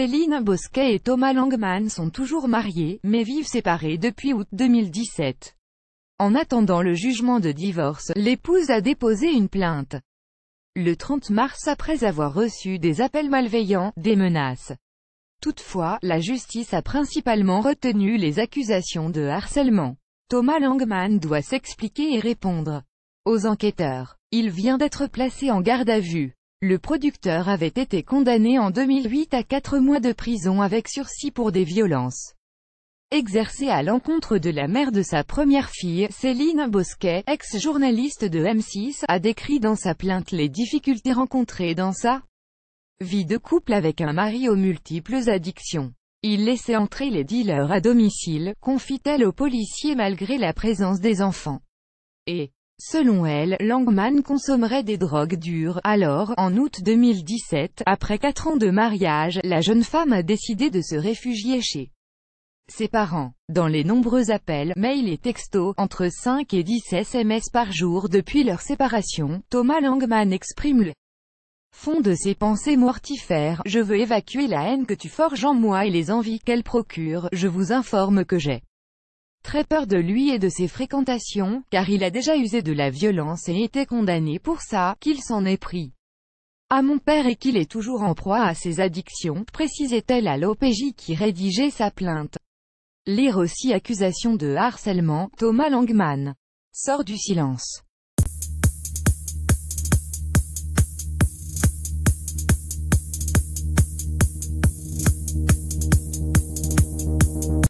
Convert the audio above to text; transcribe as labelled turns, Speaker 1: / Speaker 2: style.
Speaker 1: Céline Bosquet et Thomas Langman sont toujours mariés, mais vivent séparés depuis août 2017. En attendant le jugement de divorce, l'épouse a déposé une plainte. Le 30 mars après avoir reçu des appels malveillants, des menaces. Toutefois, la justice a principalement retenu les accusations de harcèlement. Thomas Langman doit s'expliquer et répondre aux enquêteurs. Il vient d'être placé en garde à vue. Le producteur avait été condamné en 2008 à 4 mois de prison avec sursis pour des violences exercées à l'encontre de la mère de sa première fille, Céline Bosquet, ex-journaliste de M6, a décrit dans sa plainte les difficultés rencontrées dans sa vie de couple avec un mari aux multiples addictions. Il laissait entrer les dealers à domicile, confie-t-elle aux policiers malgré la présence des enfants. Et Selon elle, Langman consommerait des drogues dures, alors, en août 2017, après quatre ans de mariage, la jeune femme a décidé de se réfugier chez ses parents. Dans les nombreux appels, mails et textos, entre 5 et 10 SMS par jour depuis leur séparation, Thomas Langman exprime le fond de ses pensées mortifères, « Je veux évacuer la haine que tu forges en moi et les envies qu'elle procure, je vous informe que j'ai très peur de lui et de ses fréquentations, car il a déjà usé de la violence et été condamné pour ça, qu'il s'en est pris à mon père et qu'il est toujours en proie à ses addictions, précisait-elle à l'OPJ qui rédigeait sa plainte. Lire aussi accusation de harcèlement, Thomas Langman. Sort du silence.